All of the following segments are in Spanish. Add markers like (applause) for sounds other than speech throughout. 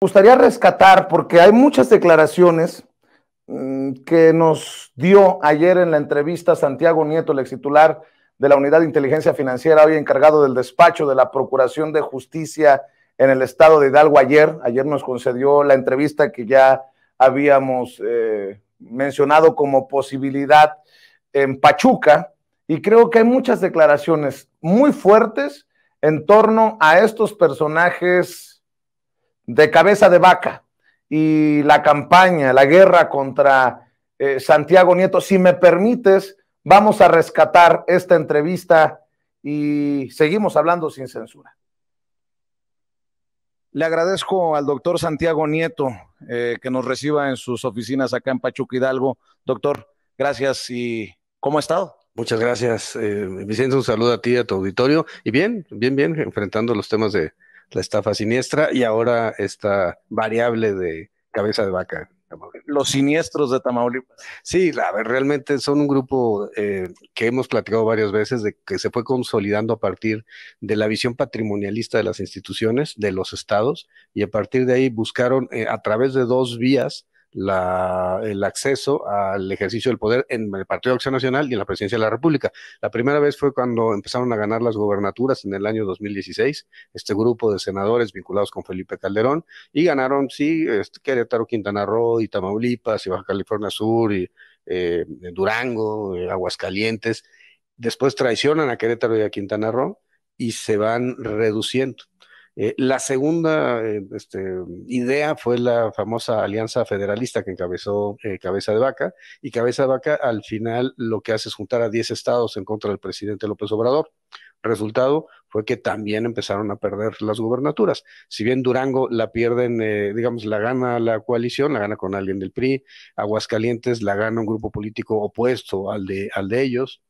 gustaría rescatar, porque hay muchas declaraciones mm, que nos dio ayer en la entrevista Santiago Nieto, el ex titular de la Unidad de Inteligencia Financiera, hoy encargado del despacho de la Procuración de Justicia en el estado de Hidalgo ayer. Ayer nos concedió la entrevista que ya habíamos eh, mencionado como posibilidad en Pachuca. Y creo que hay muchas declaraciones muy fuertes en torno a estos personajes de cabeza de vaca y la campaña, la guerra contra eh, Santiago Nieto. Si me permites, vamos a rescatar esta entrevista y seguimos hablando sin censura. Le agradezco al doctor Santiago Nieto eh, que nos reciba en sus oficinas acá en Pachuca Hidalgo. Doctor, gracias y ¿cómo ha estado? Muchas gracias, eh, Vicente. Un saludo a ti y a tu auditorio. Y bien, bien, bien, enfrentando los temas de, la estafa siniestra y ahora esta variable de cabeza de vaca. Los siniestros de Tamaulipas. Sí, la ver, realmente son un grupo eh, que hemos platicado varias veces de que se fue consolidando a partir de la visión patrimonialista de las instituciones, de los estados, y a partir de ahí buscaron eh, a través de dos vías el acceso al ejercicio del poder en el Partido Acción Nacional y en la presidencia de la República. La primera vez fue cuando empezaron a ganar las gobernaturas en el año 2016, este grupo de senadores vinculados con Felipe Calderón, y ganaron, sí, este, Querétaro, Quintana Roo y Tamaulipas y Baja California Sur y eh, Durango, eh, Aguascalientes. Después traicionan a Querétaro y a Quintana Roo y se van reduciendo. Eh, la segunda eh, este, idea fue la famosa alianza federalista que encabezó eh, Cabeza de Vaca, y Cabeza de Vaca al final lo que hace es juntar a 10 estados en contra del presidente López Obrador. Resultado fue que también empezaron a perder las gubernaturas. Si bien Durango la pierden, digamos, la gana la coalición, la gana con alguien del PRI, Aguascalientes la gana un grupo político opuesto al de, ellos,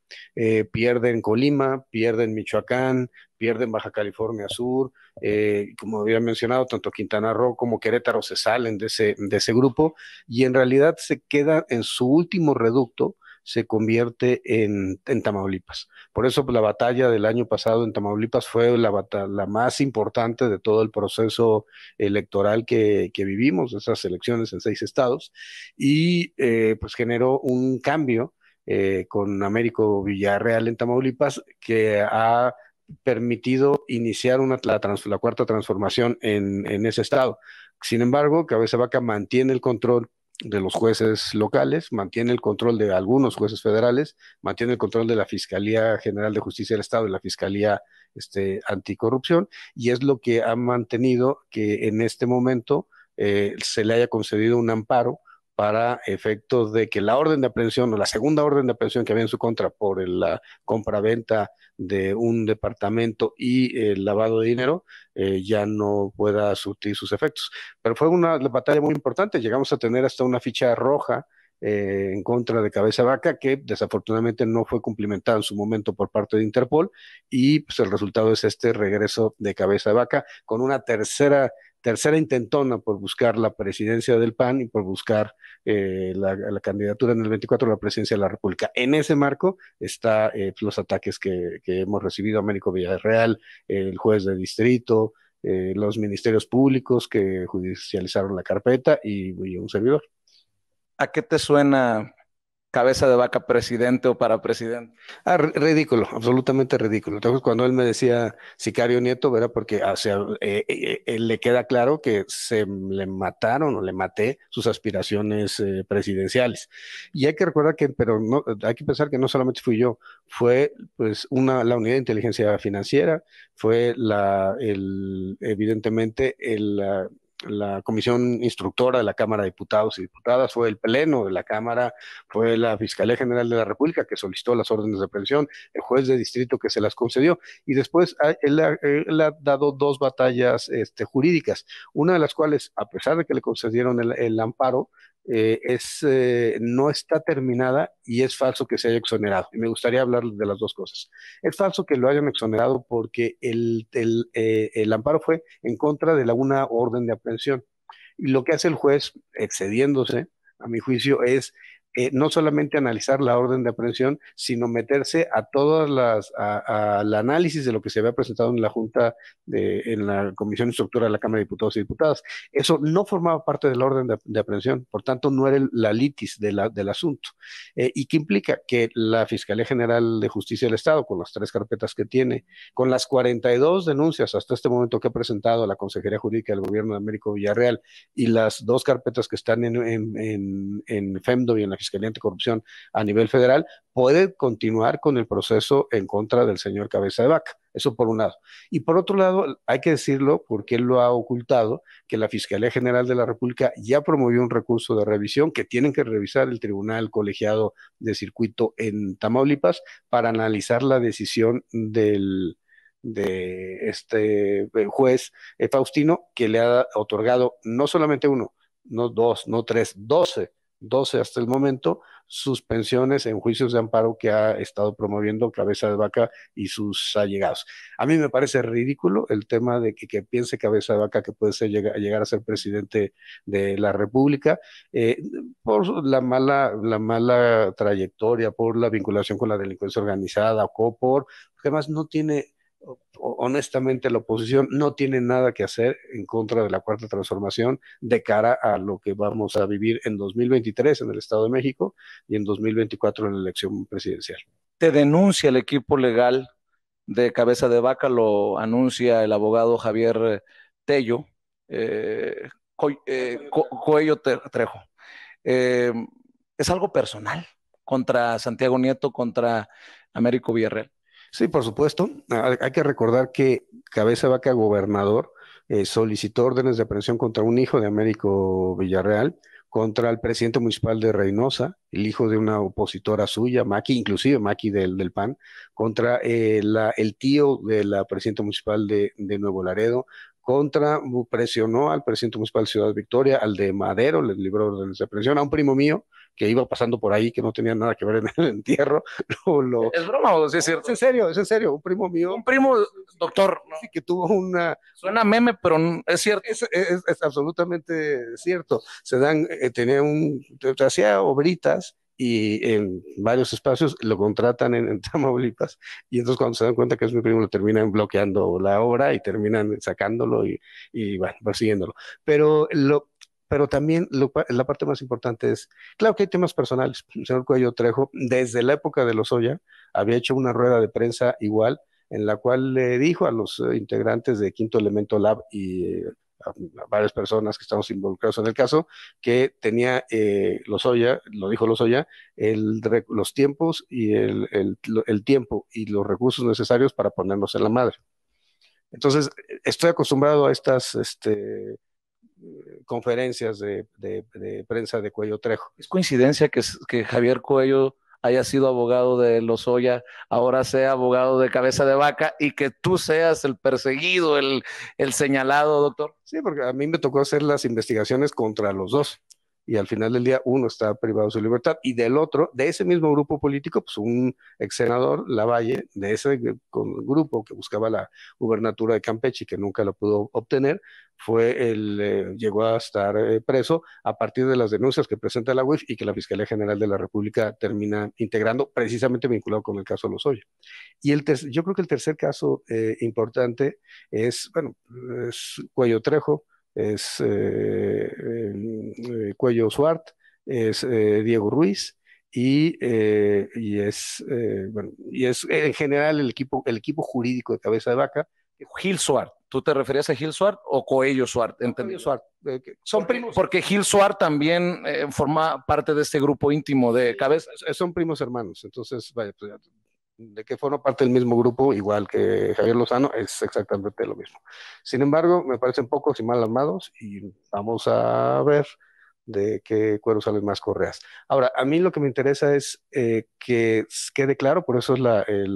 pierden Colima, pierden Michoacán, pierden Baja California Sur, eh, como había mencionado, tanto Quintana Roo como Querétaro se salen de ese, de ese grupo y en realidad se queda en su último reducto, se convierte en, en Tamaulipas. Por eso pues, la batalla del año pasado en Tamaulipas fue la, la más importante de todo el proceso electoral que, vivimos, esas elecciones en seis estados, y eh, pues generó un cambio eh, con Américo Villarreal en Tamaulipas que ha permitido iniciar una, la, cuarta transformación en, ese estado. Sin embargo, Cabeza Vaca mantiene el control de los jueces locales, mantiene el control de algunos jueces federales, mantiene el control de la Fiscalía General de Justicia del Estado y la Fiscalía este, Anticorrupción, y es lo que ha mantenido que en este momento eh, se le haya concedido un amparo para efectos de que la orden de aprehensión o la segunda orden de aprehensión que había en su contra por la compra-venta de un departamento y el lavado de dinero eh, ya no pueda surtir sus efectos. Pero fue una batalla muy importante, llegamos a tener hasta una ficha roja eh, en contra de Cabeza Vaca, que desafortunadamente no fue cumplimentada en su momento por parte de Interpol, y pues el resultado es este regreso de Cabeza Vaca con una tercera tercera intentona por buscar la presidencia del PAN y por buscar eh, la, candidatura en el 24 a la presidencia de la República. En ese marco están eh, los ataques que, hemos recibido a Américo Villarreal, el juez de distrito, eh, los ministerios públicos que judicializaron la carpeta y, y un servidor. ¿A qué te suena cabeza de vaca presidente o para presidente. Ah, ridículo, absolutamente ridículo. Entonces, cuando él me decía sicario nieto, era Porque ah, eh, eh, eh, le queda claro que se le mataron o le maté sus aspiraciones presidenciales. Y hay que recordar que, pero no, hay que pensar que no solamente fui yo, fue pues una, la unidad de inteligencia financiera, fue la, el, evidentemente, el la comisión instructora de la Cámara de Diputados y Diputadas, fue el Pleno de la Cámara, fue la Fiscalía General de la República que solicitó las órdenes de prisión, el juez de distrito que se las concedió, y después ah, él, ha dado dos batallas este, jurídicas, una de las cuales, a pesar de que le concedieron el amparo, eh, es, eh, no está terminada y es falso que se haya exonerado. Y me gustaría hablar de las dos cosas. Es falso que lo hayan exonerado porque el, el, eh, el amparo fue en contra de la, una orden de aprehensión. Y lo que hace el juez, excediéndose, a mi juicio, es eh, no solamente analizar la orden de aprehensión, sino meterse a todas las, al análisis de lo que se había presentado en la Junta, de, en la Comisión Estructura de la Cámara de Diputados y Diputadas. Eso no formaba parte de la orden de, aprehensión, por tanto no era la litis del asunto. Eh, ¿Y qué implica? Que la Fiscalía General de Justicia del Estado, con las tres carpetas que tiene, con las 42 denuncias hasta este momento que ha presentado la Consejería Jurídica del Gobierno de Américo Villarreal y las dos carpetas que están en, en, FEMDO y en la Fiscalía Anticorrupción a nivel federal, puede continuar con el proceso en contra del señor Cabeza de Vaca. Eso por un lado. Y por otro lado, hay que decirlo, porque él lo ha ocultado, que la Fiscalía General de la República ya promovió un recurso de revisión que tienen que revisar el Tribunal Colegiado de Circuito en Tamaulipas para analizar la decisión del, de este eh, juez eh, Faustino que le ha otorgado no solamente uno, no dos, no tres, doce 12 hasta el momento suspensiones en juicios de amparo que ha estado promoviendo Cabeza de Vaca y sus allegados. A mí me parece ridículo el tema de que, piense Cabeza de Vaca que puede llegar, llegar, a ser presidente de la República eh, por la mala, la mala trayectoria, por la vinculación con la delincuencia organizada o por, además no tiene honestamente la oposición no tiene nada que hacer en contra de la cuarta transformación de cara a lo que vamos a vivir en 2023 en el Estado de México y en 2024 en la elección presidencial. Te denuncia el equipo legal de cabeza de vaca, lo anuncia el abogado Javier eh, Tello, eh, Cuello eh, Coello Trejo. es algo personal contra Santiago Nieto, contra Américo Villarreal. Sí, por supuesto. Ah, hay que recordar que Cabeza Vaca Gobernador eh, solicitó órdenes de aprehensión contra un hijo de Américo Villarreal, contra el presidente municipal de Reynosa, el hijo de una opositora suya, Maki, inclusive Maki del, del PAN, contra eh, el tío de la presidenta municipal de, Nuevo Laredo, contra, presionó al presidente municipal de Ciudad Victoria, al de Madero, le libró órdenes de aprehensión a un primo mío, que iba pasando por ahí, que no tenía nada que ver en el entierro. (laughs) Es broma, o es cierto. Es en serio, es en serio, un primo mío. Un primo, doctor. ¿no? que tuvo una... Suena meme, pero es cierto. Es, absolutamente cierto. Se dan, eh, tenía un, hacía obritas y en varios espacios lo contratan en, Tamaulipas y entonces cuando se dan cuenta que es mi primo lo terminan bloqueando la obra y terminan sacándolo y, y bueno, persiguiéndolo. Pero lo, pero también la parte más importante es, claro que hay temas personales. El señor Cuello Trejo, desde la época de los había hecho una rueda de prensa igual, en la cual le dijo a los eh, integrantes de Quinto Elemento Lab y eh, a, varias personas que estamos involucrados en el caso, que tenía eh, Lozoya, lo dijo Lozoya, el, los tiempos y el, el tiempo y los recursos necesarios para ponernos en la madre. Entonces, eh, estoy acostumbrado a estas este, conferencias de, prensa de Cuello Trejo. ¿Es coincidencia que, Javier Cuello haya sido abogado de Lozoya, ahora sea abogado de cabeza de vaca y que tú seas el perseguido, el señalado, doctor? Sí, porque a mí me tocó hacer las investigaciones contra los dos y al final del día uno está privado de su libertad y del otro, de ese mismo grupo político, pues un ex senador, Lavalle, de ese grupo que buscaba la gubernatura de Campeche y que nunca lo pudo obtener, fue el, eh, llegó a estar eh, preso a partir de las denuncias que presenta la UIF y que la Fiscalía General de la República termina integrando, precisamente vinculado con el caso los hoyos. Y el yo creo que el tercer caso eh, importante es, bueno, es Cuello Trejo, es eh, em, eh, Cuello Suart, es eh, Diego Ruiz y, eh, y es, y es en general el equipo, el equipo jurídico de cabeza de vaca, Gil Suart. ¿Tú te referías a Gil Suart o Cuello Suart? Suart. Son primos. Porque Gil Suart también forma parte de este grupo íntimo de cabeza. Son primos hermanos. Entonces, vaya, pues, de que forma parte del mismo grupo, igual que Javier Lozano, es exactamente lo mismo. Sin embargo, me parecen pocos y mal armados y vamos a ver de qué cuero salen más correas. Ahora, a mí lo que me interesa es eh, que quede claro, por eso es la, eh,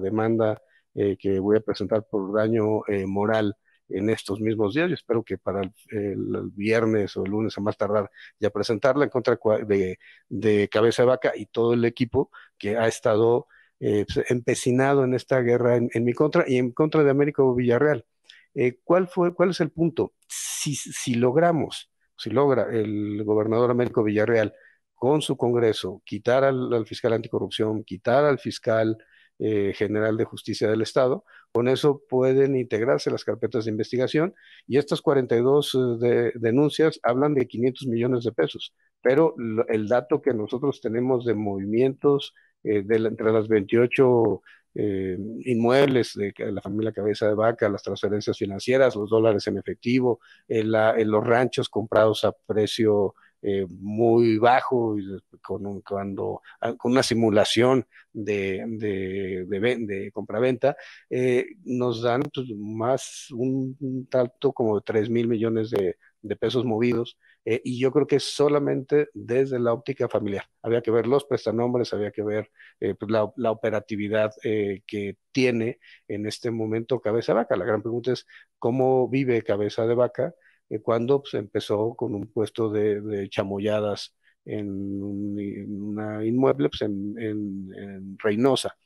demanda eh, que voy a presentar por daño moral en estos mismos días. Yo espero que para el, viernes o el lunes a más tardar ya presentarla en contra de, de Cabeza de Vaca y todo el equipo que ha estado eh, pues, empecinado en esta guerra en, mi contra y en contra de Américo Villarreal. Eh, ¿cuál, fue, ¿Cuál es el punto? Si, logramos, si logra el gobernador Américo Villarreal con su Congreso quitar al, fiscal anticorrupción, quitar al fiscal eh, general de justicia del Estado, con eso pueden integrarse las carpetas de investigación y estas 42 denuncias hablan de 500 millones de pesos, pero el dato que nosotros tenemos de movimientos eh, de entre las 28 eh, inmuebles de la familia Cabeza de Vaca, las transferencias financieras, los dólares en efectivo, eh, los ranchos comprados a precio muy bajo, con, cuando, ah, con una simulación de, de, venta nos dan pues, más un, tanto como 3 mil millones de, pesos movidos eh, y yo creo que solamente desde la óptica familiar. Había que ver los prestanombres, había que ver eh, pues, la, operatividad eh, que tiene en este momento Cabeza de Vaca. La gran pregunta es, ¿cómo vive Cabeza de Vaca cuando pues, empezó con un puesto de, chamolladas chamoyadas? En, una inmueble pues, en, Reynosa.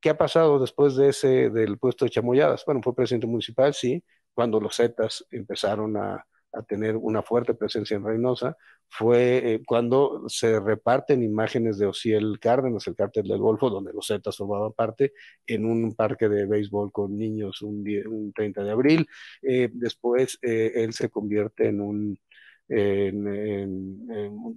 ¿Qué ha pasado después de ese, del puesto de chamolladas? Bueno, fue presidente municipal, sí, cuando los Zetas empezaron a, a tener una fuerte presencia en Reynosa, fue eh, cuando se reparten imágenes de Ociel Cárdenas, el cártel del Golfo, donde los Zetas formaban parte, en un parque de béisbol con niños un, un 30 de abril. Eh, después eh, él se convierte en un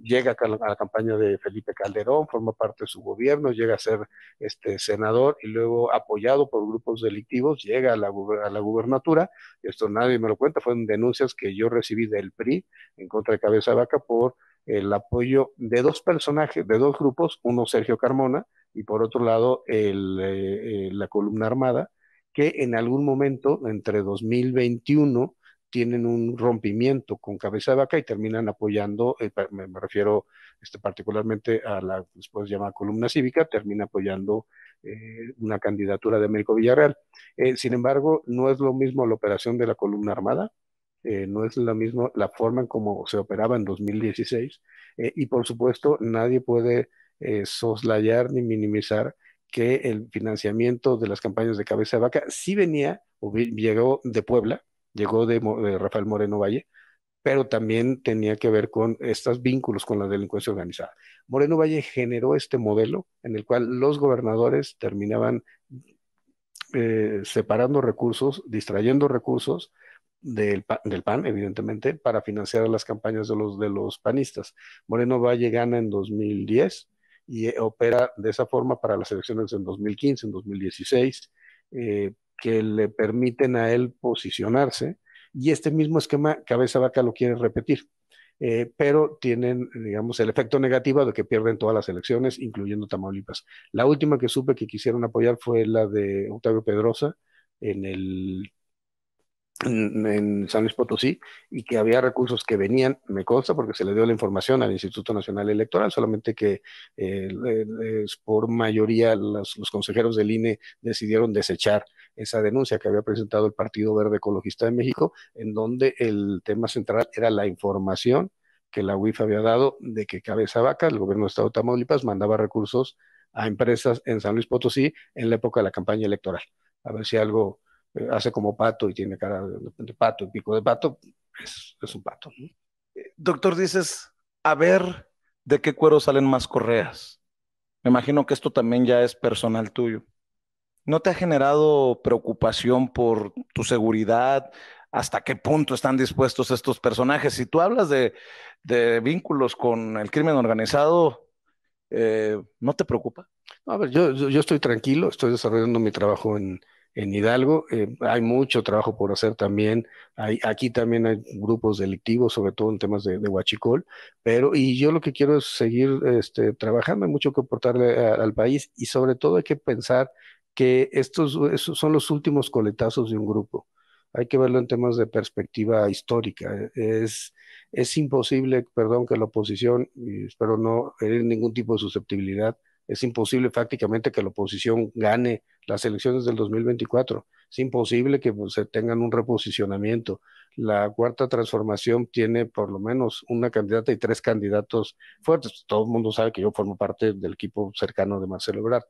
llega a la, campaña de Felipe Calderón, forma parte de su gobierno, llega a ser este senador y luego apoyado por grupos delictivos llega a la, a la gubernatura. Esto nadie me lo cuenta, fueron denuncias que yo recibí del PRI en contra de Cabeza Vaca por el apoyo de dos personajes, de dos grupos, uno Sergio Carmona y por otro lado eh, eh, la columna armada, que en algún momento entre 2021 tienen un rompimiento con cabeza de vaca y terminan apoyando, eh, me, refiero este, particularmente a la pues, después llamada columna cívica, termina apoyando eh, una candidatura de Américo Villarreal. Eh, sin embargo, no es lo mismo la operación de la columna armada, no es lo mismo la forma en cómo se operaba en 2016 y por supuesto nadie puede soslayar ni minimizar que el financiamiento de las campañas de cabeza de vaca sí venía o llegó de Puebla, llegó de, Rafael Moreno Valle, pero también tenía que ver con estos vínculos con la delincuencia organizada. Moreno Valle generó este modelo en el cual los gobernadores terminaban eh, separando recursos, distrayendo recursos del, PAN, evidentemente, para financiar las campañas de los, de los panistas. Moreno Valle gana en 2010 y opera de esa forma para las elecciones en 2015, en 2016 que le permiten a él posicionarse y este mismo esquema cabeza vaca lo quiere repetir. Eh, pero tienen, digamos, el efecto negativo de que pierden todas las elecciones, incluyendo Tamaulipas. La última que supe que quisieron apoyar fue la de Octavio Pedrosa en el en, San Luis Potosí y que había recursos que venían, me consta, porque se le dio la información al Instituto Nacional Electoral, solamente que eh, por mayoría los, consejeros del INE decidieron desechar esa denuncia que había presentado el Partido Verde Ecologista de México, en donde el tema central era la información que la UIF había dado de que Cabeza Vaca, el gobierno de Estado de Tamaulipas, mandaba recursos a empresas en San Luis Potosí en la época de la campaña electoral. A ver si algo eh, hace como pato y tiene cara de, pato y pico de pato, es, un pato. Eh, doctor, dices, a ver de qué cuero salen más correas. Me imagino que esto también ya es personal tuyo. ¿No te ha generado preocupación por tu seguridad? ¿Hasta qué punto están dispuestos estos personajes? Si tú hablas de, vínculos con el crimen organizado, eh, ¿no te preocupa? A ver, yo, estoy tranquilo, estoy desarrollando mi trabajo en, Hidalgo. Eh, hay mucho trabajo por hacer también. Hay, aquí también hay grupos delictivos, sobre todo en temas de, huachicol. Pero, y yo lo que quiero es seguir este, trabajando, hay mucho que aportarle al país y sobre todo hay que pensar que estos son los últimos coletazos de un grupo. Hay que verlo en temas de perspectiva histórica. Es, es imposible, perdón, que la oposición, espero no herir ningún tipo de susceptibilidad, es imposible prácticamente que la oposición gane las elecciones del 2024. Es imposible que pues, se tengan un reposicionamiento. La cuarta transformación tiene por lo menos una candidata y tres candidatos fuertes. Todo el mundo sabe que yo formo parte del equipo cercano de Marcelo Ebrard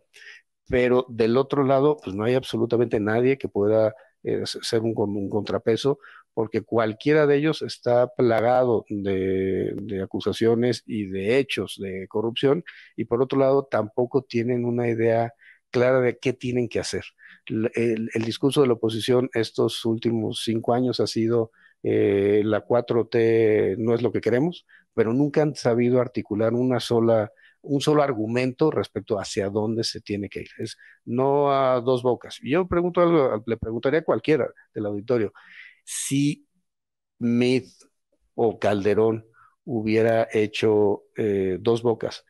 pero del otro lado, pues no hay absolutamente nadie que pueda eh, ser un, contrapeso, porque cualquiera de ellos está plagado de, acusaciones y de hechos de corrupción, y por otro lado, tampoco tienen una idea clara de qué tienen que hacer. El, discurso de la oposición estos últimos cinco años ha sido eh, la 4T no es lo que queremos, pero nunca han sabido articular una sola un solo argumento respecto hacia dónde se tiene que ir. Es no a dos bocas. Yo pregunto le preguntaría a cualquiera del auditorio si Smith o Calderón hubiera hecho eh, dos bocas,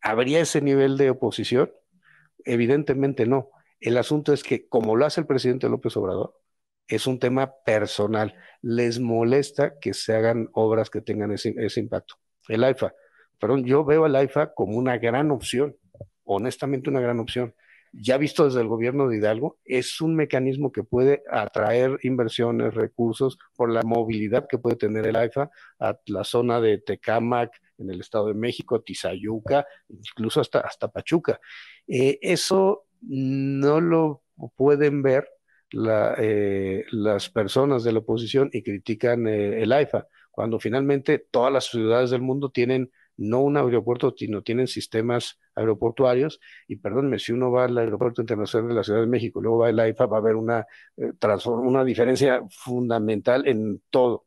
¿habría ese nivel de oposición? Evidentemente no. El asunto es que, como lo hace el presidente López Obrador, es un tema personal. Les molesta que se hagan obras que tengan ese, ese impacto. El AIFA, perdón, yo veo al AIFA como una gran opción, honestamente una gran opción. Ya visto desde el gobierno de Hidalgo, es un mecanismo que puede atraer inversiones, recursos, por la movilidad que puede tener el AIFA a la zona de Tecámac, en el Estado de México, Tizayuca, incluso hasta, hasta Pachuca. Eh, eso no lo pueden ver eh, las personas de la oposición y critican eh, el AIFA, cuando finalmente todas las ciudades del mundo tienen no un aeropuerto, sino tienen sistemas aeroportuarios. Y perdónme, si uno va al Aeropuerto Internacional de la Ciudad de México, luego va el AIFA, va a haber una, eh, una diferencia fundamental en todo.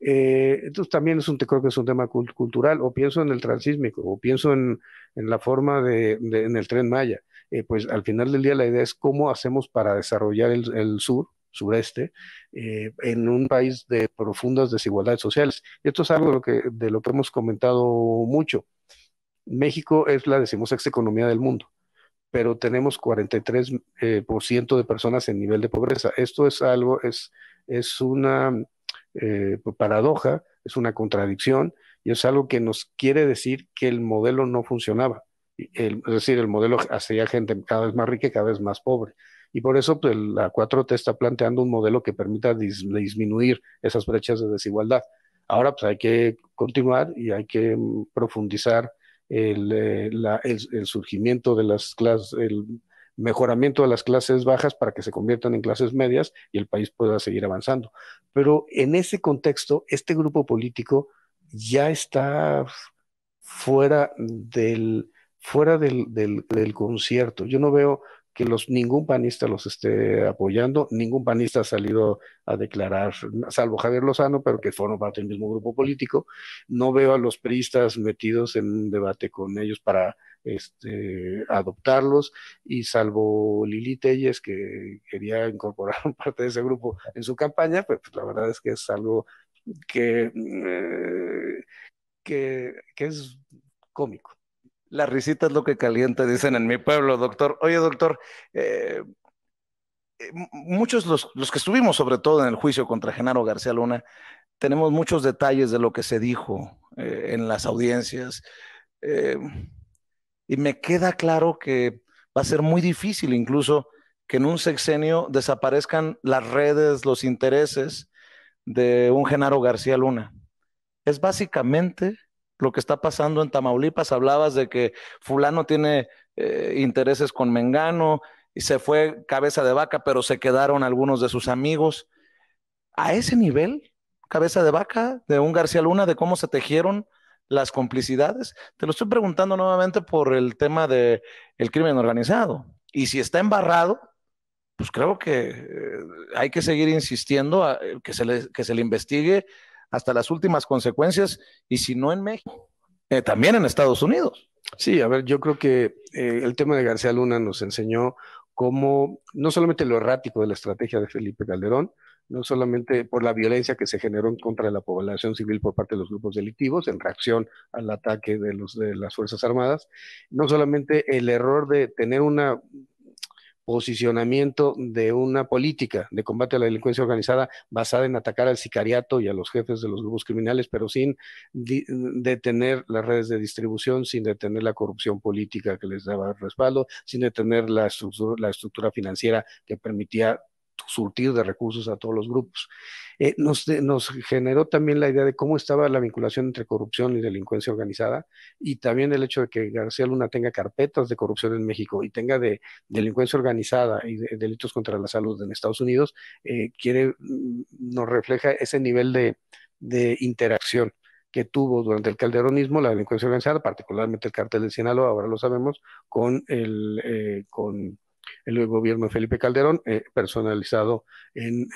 Eh, entonces también es un, creo que es un tema cultural, o pienso en el transísmico, o pienso en, la forma de, en el tren Maya. Eh, pues al final del día la idea es cómo hacemos para desarrollar el sur, sureste, eh, en un país de profundas desigualdades sociales. Esto es algo de lo que, de lo que hemos comentado mucho. México es la decimosexta economía del mundo, pero tenemos 43% eh, por ciento de personas en nivel de pobreza. Esto es algo, es, es una eh, paradoja, es una contradicción y es algo que nos quiere decir que el modelo no funcionaba. es decir, el modelo hacía gente cada vez más rica y cada vez más pobre. Y por eso pues, la 4T está planteando un modelo que permita disminuir esas brechas de desigualdad. Ahora pues hay que continuar y hay que mm, profundizar eh, el, surgimiento de las clases, el mejoramiento de las clases bajas para que se conviertan en clases medias y el país pueda seguir avanzando. Pero en ese contexto, este grupo político ya está fuera del, fuera del concierto. Yo no veo que los, ningún panista los esté apoyando, ningún panista ha salido a declarar, salvo Javier Lozano, pero que forma parte del mismo grupo político. No veo a los peristas metidos en un debate con ellos para este, adoptarlos, y salvo Lili Telles, que quería incorporar (laughs) parte de ese grupo en su campaña, pues, pues la verdad es que es algo que, eh, que es cómico. La risita es lo que calienta, dicen en mi pueblo, doctor. Oye, doctor, eh, eh, muchos los, los que estuvimos, sobre todo en el juicio contra Genaro García Luna, tenemos muchos detalles de lo que se dijo eh, en las audiencias. y me queda claro que va a ser muy difícil incluso que en un sexenio desaparezcan las redes, los intereses de un Genaro García Luna. Es básicamente lo que está pasando en Tamaulipas. Hablabas de que fulano tiene eh, intereses con Mengano y se fue cabeza de vaca, pero se quedaron algunos de sus amigos. A ese nivel, cabeza de vaca, de un García Luna, de cómo se tejieron las complicidades. Te lo estoy preguntando nuevamente por el tema del el crimen organizado. Y si está embarrado, pues creo que eh, hay que seguir insistiendo a, eh, que, se que se le investigue hasta las últimas consecuencias, y si no en México, eh, también en Estados Unidos. Sí, a ver, yo creo que eh, el tema de García Luna nos enseñó cómo no solamente lo errático de la estrategia de Felipe Calderón, no solamente por la violencia que se generó contra la población civil por parte de los grupos delictivos en reacción al ataque de, los, de las Fuerzas Armadas, no solamente el error de tener una posicionamiento de una política de combate a la delincuencia organizada basada en atacar al sicariato y a los jefes de los grupos criminales, pero sin detener las redes de distribución, sin detener la corrupción política que les daba respaldo, sin detener la estructura, la estructura financiera que permitía surtido de recursos a todos los grupos. Eh, nos, nos, generó también la idea de cómo estaba la vinculación entre corrupción y delincuencia organizada y también el hecho de que García Luna tenga carpetas de corrupción en México y tenga de delincuencia organizada y de, delitos contra la salud en Estados Unidos, eh, quiere, mm, nos refleja ese nivel de, de interacción que tuvo durante el calderonismo la delincuencia organizada, particularmente el cartel de Sinaloa, ahora lo sabemos, con, el, eh, con el gobierno de Felipe Calderón, eh, personalizado en,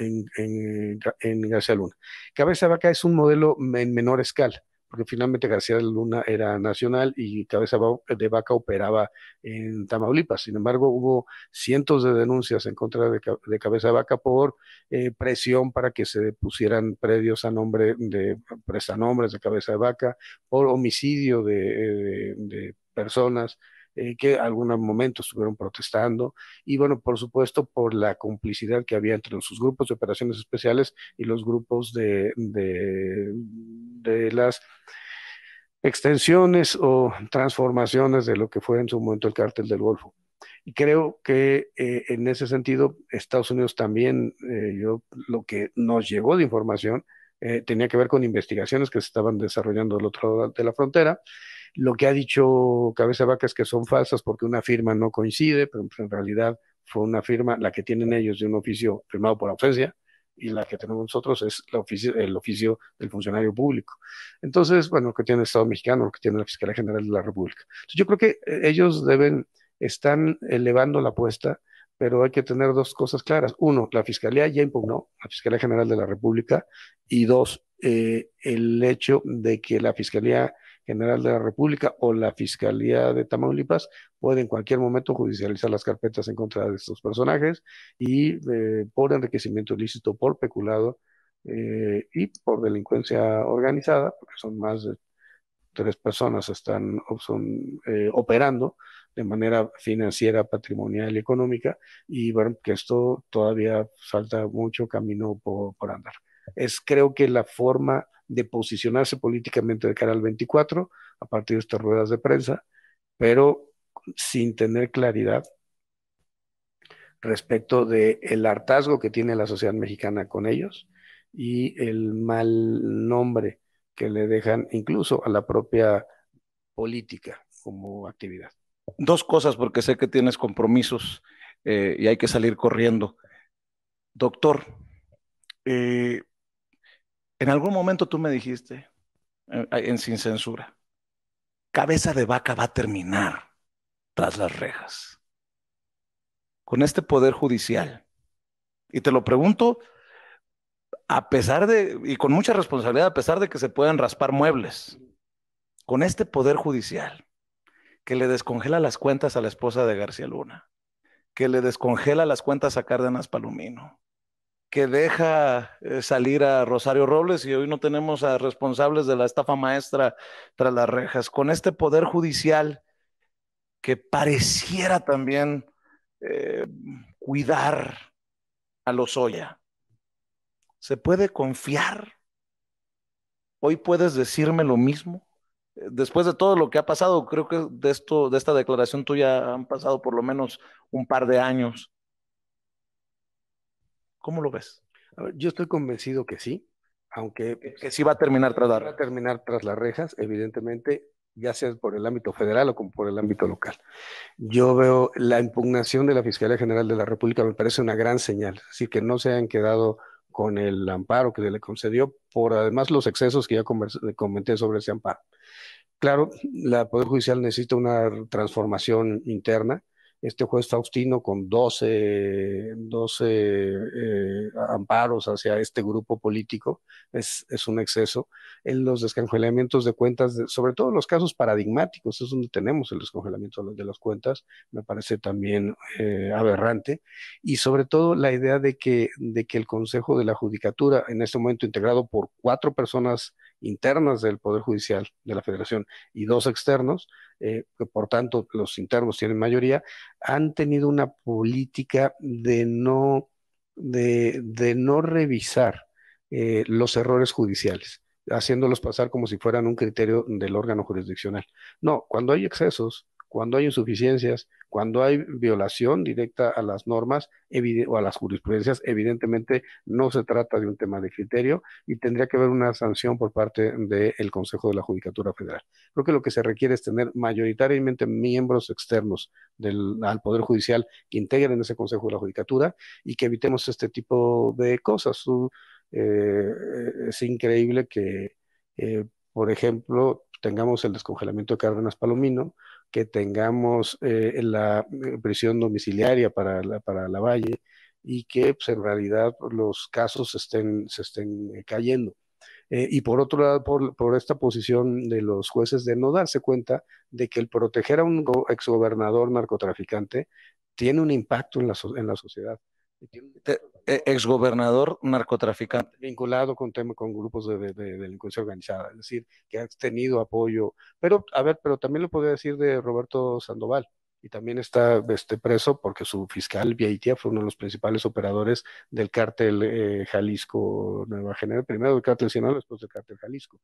García Luna. Cabeza Vaca es un modelo en menor escala, porque finalmente García Luna era nacional y Cabeza de Vaca operaba en Tamaulipas. Sin embargo, hubo cientos de denuncias en contra de, Cabeza de Vaca por eh, presión para que se pusieran predios a nombre de prestanombres de Cabeza de Vaca, por homicidio de eh, personas, eh, que algunos momentos estuvieron protestando, y bueno, por supuesto, por la complicidad que había entre sus grupos de operaciones especiales y los grupos de, de, las extensiones o transformaciones de lo que fue en su momento el cártel del Golfo. Y creo que eh, en ese sentido, Estados Unidos también, eh, yo, lo que nos llegó de información eh, tenía que ver con investigaciones que se estaban desarrollando del otro lado de la frontera lo que ha dicho Cabeza Vaca es que son falsas porque una firma no coincide, pero pues, en realidad fue una firma, la que tienen ellos de un oficio firmado por ausencia, y la que tenemos nosotros es la el oficio del funcionario público. Entonces, bueno, lo que tiene el Estado mexicano, lo que tiene la Fiscalía General de la República. yo creo que eh, ellos deben, están elevando la apuesta, pero hay que tener dos cosas claras. Uno, la Fiscalía ya impugnó, la Fiscalía General de la República, y dos, eh, el hecho de que la Fiscalía General de la República o la Fiscalía de Tamaulipas puede en cualquier momento judicializar las carpetas en contra de estos personajes y eh, por enriquecimiento ilícito, por peculado eh, y por delincuencia organizada, porque son más de tres personas están son, eh, operando de manera financiera, patrimonial y económica, y bueno, que esto todavía falta mucho camino por, por andar. Es creo que la forma de posicionarse políticamente de cara al 24 a partir de estas ruedas de prensa, pero sin tener claridad respecto del el hartazgo que tiene la sociedad mexicana con ellos y el mal nombre que le dejan incluso a la propia política como actividad. Dos cosas, porque sé que tienes compromisos eh, y hay que salir corriendo. Doctor, eh, en algún momento tú me dijiste, eh, en, sin censura, cabeza de vaca va a terminar tras las rejas. Con este poder judicial. Y te lo pregunto a pesar de, y con mucha responsabilidad, a pesar de que se puedan raspar muebles, con este poder judicial que le descongela las cuentas a la esposa de García Luna, que le descongela las cuentas a Cárdenas Palomino, que deja eh, salir a Rosario Robles y hoy no tenemos a responsables de la estafa maestra tras las rejas. Con este poder judicial que pareciera también eh, cuidar a los Oya, ¿se puede confiar? Hoy puedes decirme lo mismo. Eh, después de todo lo que ha pasado, creo que de esto, de esta declaración tuya han pasado por lo menos un par de años. ¿Cómo lo ves? yo estoy convencido que sí, aunque... Que sí va a terminar tras las Va a terminar tras las rejas, evidentemente, ya sea por el ámbito federal o como por el ámbito local. Yo veo la impugnación de la Fiscalía General de la República, me parece una gran señal, Así que no se han quedado con el amparo que le concedió por además los excesos que ya comenté sobre ese amparo. Claro, la Poder Judicial necesita una transformación interna, este juez Faustino con 12, 12 eh, amparos hacia este grupo político, es, un exceso. En los descongelamientos de cuentas, sobre todo los casos paradigmáticos, es donde tenemos el descongelamiento de las cuentas, me parece también eh, aberrante. Y sobre todo la idea de que, de que el Consejo de la Judicatura, en este momento integrado por cuatro personas internas del Poder Judicial de la Federación y dos externos, eh, que por tanto los internos tienen mayoría, han tenido una política de no, de, no revisar eh, los errores judiciales haciéndolos pasar como si fueran un criterio del órgano jurisdiccional. No, cuando hay excesos, cuando hay insuficiencias, cuando hay violación directa a las normas o a las jurisprudencias, evidentemente no se trata de un tema de criterio y tendría que haber una sanción por parte del Consejo de la Judicatura Federal. Creo que lo que se requiere es tener mayoritariamente miembros externos al Poder Judicial que integren ese Consejo de la Judicatura y que evitemos este tipo de cosas. Eh, es increíble que, eh, por ejemplo, tengamos el descongelamiento de Cárdenas Palomino, que tengamos eh, la eh, prisión domiciliaria para la, para la Valle y que pues, en realidad los casos estén, se estén eh, cayendo. y por otro lado, por, esta posición de los jueces de no darse cuenta de que el proteger a un exgobernador narcotraficante tiene un impacto en la, en la sociedad. Eh, exgobernador narcotraficante. Vinculado con temas con grupos de, delincuencia organizada, es decir, que ha tenido apoyo. Pero, a ver, pero también lo podría decir de Roberto Sandoval, y también está este, preso porque su fiscal Viaitía, fue uno de los principales operadores del cártel eh, Jalisco Nueva Generación, primero del cártel Sinaloa, después del cártel Jalisco.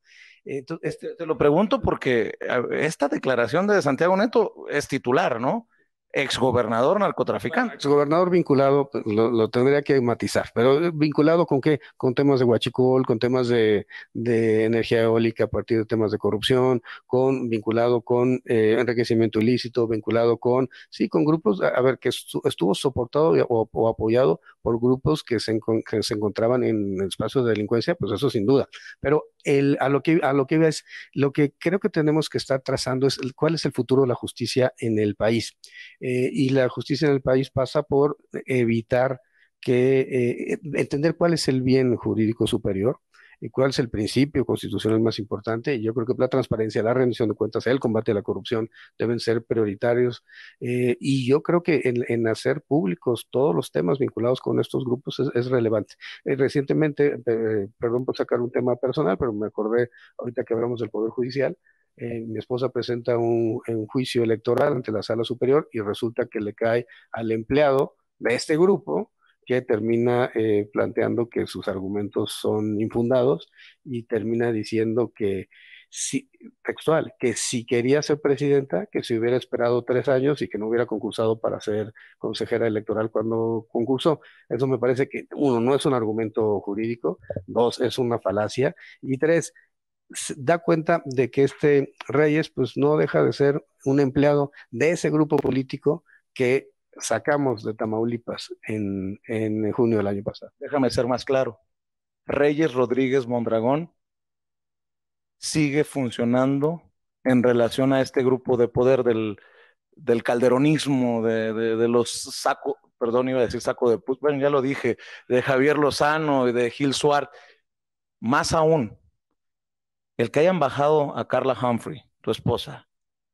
Este, te lo pregunto porque esta declaración de Santiago Neto es titular, ¿no? exgobernador narcotraficante. Exgobernador vinculado, lo, tendría que matizar, pero eh, vinculado con qué? Con temas de huachicol, con temas de, energía eólica a partir de temas de corrupción, con vinculado con eh, enriquecimiento ilícito, vinculado con, sí, con grupos, a, ver, que estuvo soportado o, apoyado por grupos que se, que se encontraban en espacio de delincuencia, pues eso sin duda. Pero el, a, lo que, a lo que es, lo que creo que tenemos que estar trazando es el, cuál es el futuro de la justicia en el país. Eh, y la justicia en el país pasa por evitar que, eh, entender cuál es el bien jurídico superior, cuál es el principio constitucional más importante. yo creo que la transparencia, la rendición de cuentas, el combate a la corrupción deben ser prioritarios. Eh, y yo creo que en, hacer públicos todos los temas vinculados con estos grupos es, relevante. Eh, recientemente, perdón por sacar un tema personal, pero me acordé ahorita que hablamos del Poder Judicial. Eh, mi esposa presenta un, un, juicio electoral ante la sala superior y resulta que le cae al empleado de este grupo que termina eh, planteando que sus argumentos son infundados y termina diciendo que, si, textual, que si quería ser presidenta, que si hubiera esperado tres años y que no hubiera concursado para ser consejera electoral cuando concursó. Eso me parece que, uno, no es un argumento jurídico, dos, es una falacia, y tres, da cuenta de que este Reyes pues no deja de ser un empleado de ese grupo político que sacamos de Tamaulipas en, junio del año pasado. Déjame ser más claro. Reyes Rodríguez Mondragón sigue funcionando en relación a este grupo de poder del, del calderonismo, de, de, los sacos, perdón, iba a decir saco de pus, bueno, ya lo dije, de Javier Lozano y de Gil Suárez. Más aún, el que hayan bajado a Carla Humphrey, tu esposa,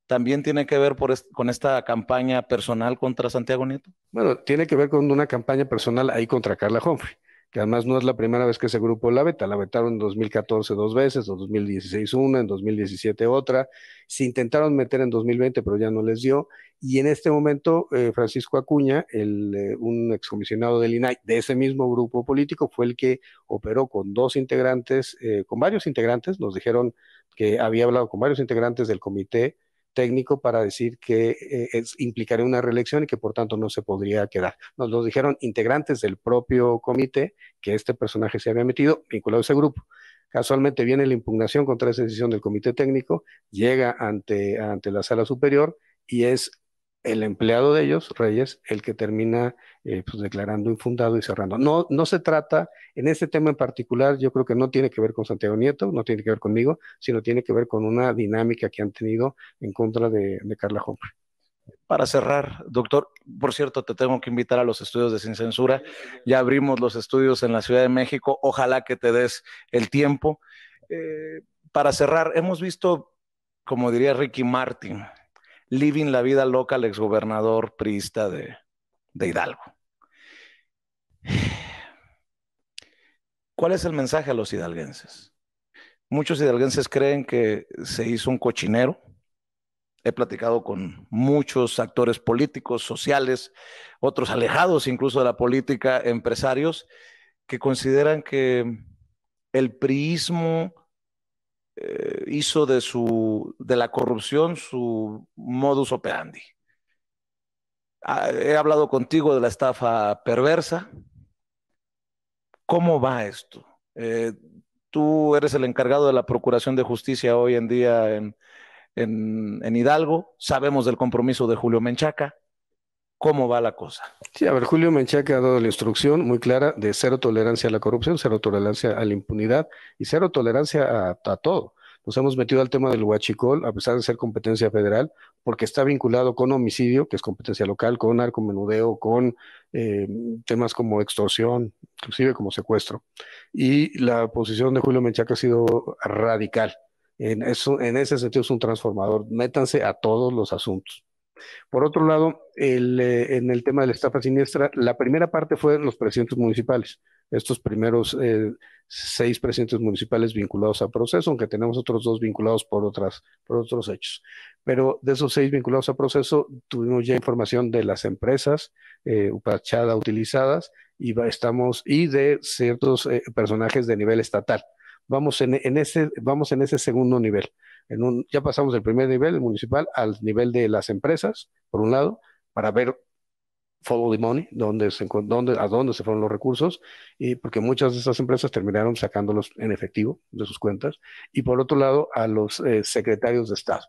también tiene que ver por con esta campaña personal contra Santiago Nieto? Bueno, tiene que ver con una campaña personal ahí contra Carla Humphrey, que además no es la primera vez que ese grupo la veta. La vetaron en 2014 dos veces, en 2016 una, en 2017 otra. Se intentaron meter en 2020, pero ya no les dio. Y en este momento, eh, Francisco Acuña, el, eh, un excomisionado del INAI, de ese mismo grupo político, fue el que operó con dos integrantes, eh, con varios integrantes, nos dijeron que había hablado con varios integrantes del comité técnico para decir que eh, implicaría una reelección y que por tanto no se podría quedar. Nos lo dijeron integrantes del propio comité que este personaje se había metido vinculado a ese grupo. Casualmente viene la impugnación contra esa decisión del comité técnico, llega ante, ante la sala superior y es el empleado de ellos, Reyes, el que termina eh, pues, declarando infundado y cerrando. No, no se trata, en este tema en particular, yo creo que no tiene que ver con Santiago Nieto, no tiene que ver conmigo, sino tiene que ver con una dinámica que han tenido en contra de, Carla Hombre. Para cerrar, doctor, por cierto, te tengo que invitar a los estudios de Sin Censura. Ya abrimos los estudios en la Ciudad de México. Ojalá que te des el tiempo. Eh, para cerrar, hemos visto, como diría Ricky Martin, living la vida loca al exgobernador priista de, de Hidalgo. ¿Cuál es el mensaje a los hidalguenses? Muchos hidalguenses creen que se hizo un cochinero. He platicado con muchos actores políticos, sociales, otros alejados incluso de la política, empresarios, que consideran que el priismo eh, hizo de, su, de la corrupción su modus operandi. Ah, he hablado contigo de la estafa perversa. ¿Cómo va esto? Eh, tú eres el encargado de la Procuración de Justicia hoy en día en, en Hidalgo. Sabemos del compromiso de Julio Menchaca cómo va la cosa. Sí, a ver, Julio Menchaca ha dado la instrucción muy clara de cero tolerancia a la corrupción, cero tolerancia a la impunidad y cero tolerancia a, todo. Nos hemos metido al tema del huachicol, a pesar de ser competencia federal, porque está vinculado con homicidio, que es competencia local, con menudeo, con eh, temas como extorsión, inclusive como secuestro. Y la posición de Julio Menchaca ha sido radical. En, eso, en ese sentido es un transformador. Métanse a todos los asuntos. Por otro lado, eh, en el tema de la estafa siniestra, la primera parte fue los presidentes municipales, estos primeros eh, seis presidentes municipales vinculados a proceso, aunque tenemos otros dos vinculados por, por otros hechos. Pero de esos seis vinculados a proceso, tuvimos ya información de las empresas eh, Upachada utilizadas y, estamos, y de ciertos eh, personajes de nivel estatal. Vamos en ese, vamos en ese segundo nivel un, ya pasamos del primer nivel, municipal, al nivel de las empresas, por un lado, para ver follow the money, a dónde se fueron los recursos, y porque muchas de esas empresas terminaron sacándolos en efectivo de sus cuentas, y por otro lado, a los eh, secretarios de Estado.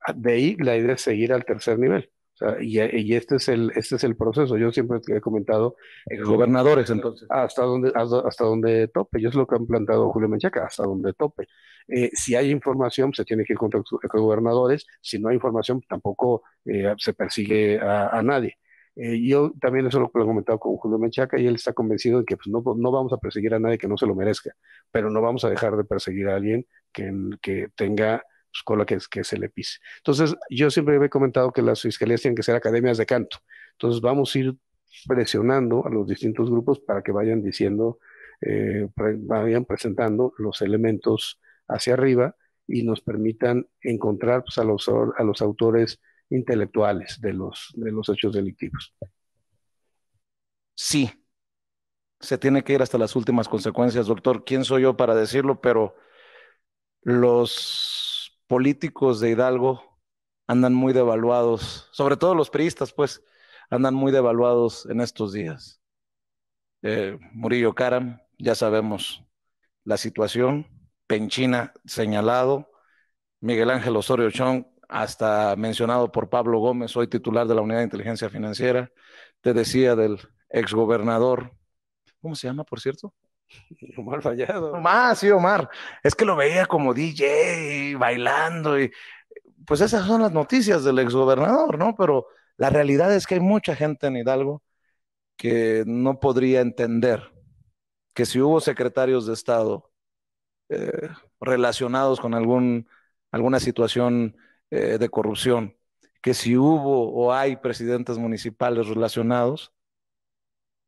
Ah, de ahí la idea es seguir al tercer nivel, y, este, es el, este es el proceso. Yo siempre he comentado. Eh, gobernadores, entonces. Hasta donde, hasta, tope. Yo es lo que han plantado Julio Menchaca, hasta donde tope. Eh, si hay información, se tiene que ir contra los gobernadores. Si no hay información, tampoco eh, se persigue a, nadie. yo también eso lo he comentado con Julio Menchaca y él está convencido de que pues, no, no, vamos a perseguir a nadie que no se lo merezca, pero no vamos a dejar de perseguir a alguien que, que tenga con que, que se le pise. Entonces, yo siempre he comentado que las fiscalías tienen que ser academias de canto. Entonces, vamos a ir presionando a los distintos grupos para que vayan diciendo, eh, vayan presentando los elementos hacia arriba y nos permitan encontrar pues, a, los, autores intelectuales de los hechos delictivos. Sí, se tiene que ir hasta las últimas consecuencias, doctor. ¿Quién soy yo para decirlo? Pero los políticos de Hidalgo andan muy devaluados, sobre todo los priistas, pues, andan muy devaluados en estos días. Eh, Murillo Karam, ya sabemos la situación, Penchina señalado, Miguel Ángel Osorio Chong, hasta mencionado por Pablo Gómez, hoy titular de la Unidad de Inteligencia Financiera, te decía del exgobernador, ¿cómo se llama, por cierto? (laughs) Omar Fallado. Omar, sí, Omar. Es que lo veía como DJ, bailando, y pues esas son las noticias del exgobernador, ¿no? Pero la realidad es que hay mucha gente en Hidalgo que no podría entender que si hubo secretarios de Estado eh, relacionados con algún, alguna situación eh, de corrupción, que si hubo o hay presidentes municipales relacionados,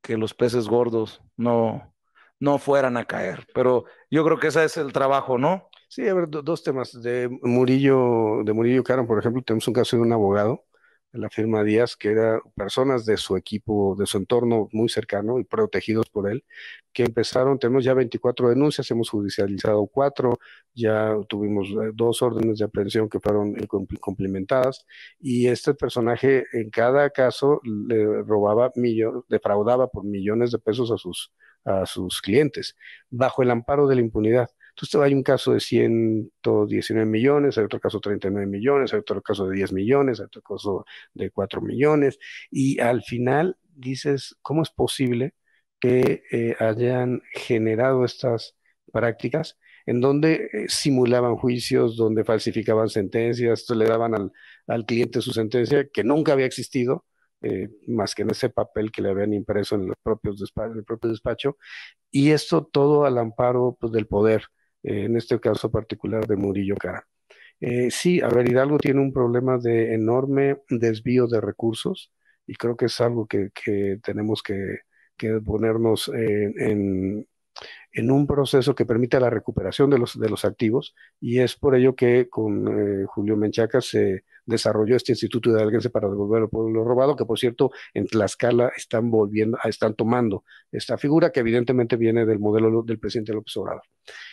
que los peces gordos no, no fueran a caer. Pero yo creo que ese es el trabajo, ¿no? Sí, a ver, dos temas. De Murillo, de Murillo Caron, por ejemplo, tenemos un caso de un abogado de la firma Díaz, que era personas de su equipo, de su entorno muy cercano y protegidos por él, que empezaron, tenemos ya 24 denuncias, hemos judicializado cuatro, ya tuvimos eh, dos órdenes de aprehensión que fueron complementadas, y este personaje en cada caso le robaba millones, defraudaba por millones de pesos a sus, a sus clientes, bajo el amparo de la impunidad. Entonces hay un caso de 119 millones, hay otro caso de 39 millones, hay otro caso de 10 millones, hay otro caso de 4 millones, y al final dices, ¿cómo es posible que eh, hayan generado estas prácticas? en donde eh, simulaban juicios, donde falsificaban sentencias, le daban al, al cliente su sentencia que nunca había existido, eh, más que en ese papel que le habían impreso en, los propios el propio despacho, y esto todo al amparo pues, del poder, eh, en este caso particular de Murillo Cara. Eh, sí, a ver, Hidalgo tiene un problema de enorme desvío de recursos y creo que es algo que, tenemos que, ponernos en en un proceso que permita la recuperación de los, de los activos y es por ello que con eh, Julio Menchaca se desarrolló este Instituto de para devolver al pueblo robado, que por cierto en Tlaxcala están volviendo, ah, están tomando esta figura que evidentemente viene del modelo del presidente López Obrador.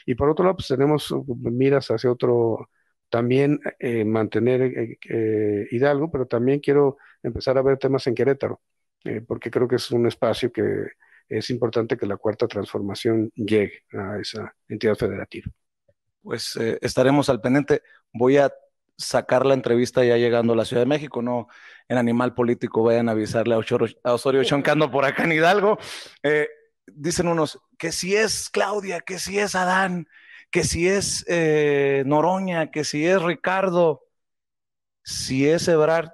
Y por otro lado, pues tenemos uh, miras hacia otro, también eh, mantener eh, Hidalgo, pero también quiero empezar a ver temas en Querétaro, porque creo que es un espacio que es importante que la cuarta transformación llegue a esa entidad federativa. Pues eh, estaremos al pendiente. Voy a sacar la entrevista ya llegando a la Ciudad de México, no en Animal Político vayan a avisarle a, Osorio Choncando por acá en Hidalgo. Eh, dicen unos que si es Claudia, que si es Adán, que si es eh, Noroña, que si es Ricardo, si es Ebrard,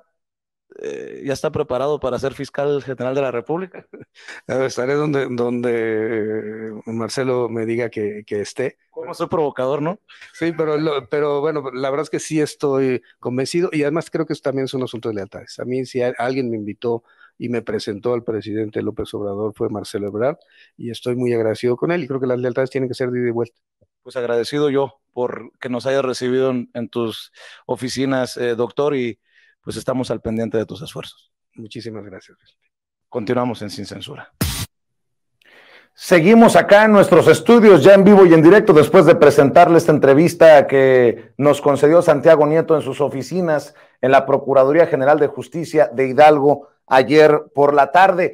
eh, ya está preparado para ser fiscal general de la República. (laughs) Estaré donde, donde eh, Marcelo me diga que, esté. Como soy provocador, ¿no? Sí, pero, pero bueno, la verdad es que sí estoy convencido y además creo que también es un asunto de lealtades. A mí, si alguien me invitó y me presentó al presidente López Obrador, fue Marcelo Ebrard, y estoy muy agradecido con él y creo que las lealtades tienen que ser de ida y vuelta pues agradecido yo por que nos hayas recibido en, tus oficinas, eh, doctor, y pues estamos al pendiente de tus esfuerzos. Muchísimas gracias. Continuamos en Sin Censura. Seguimos acá en nuestros estudios, ya en vivo y en directo, después de presentarle esta entrevista que nos concedió Santiago Nieto en sus oficinas en la Procuraduría General de Justicia de Hidalgo ayer por la tarde.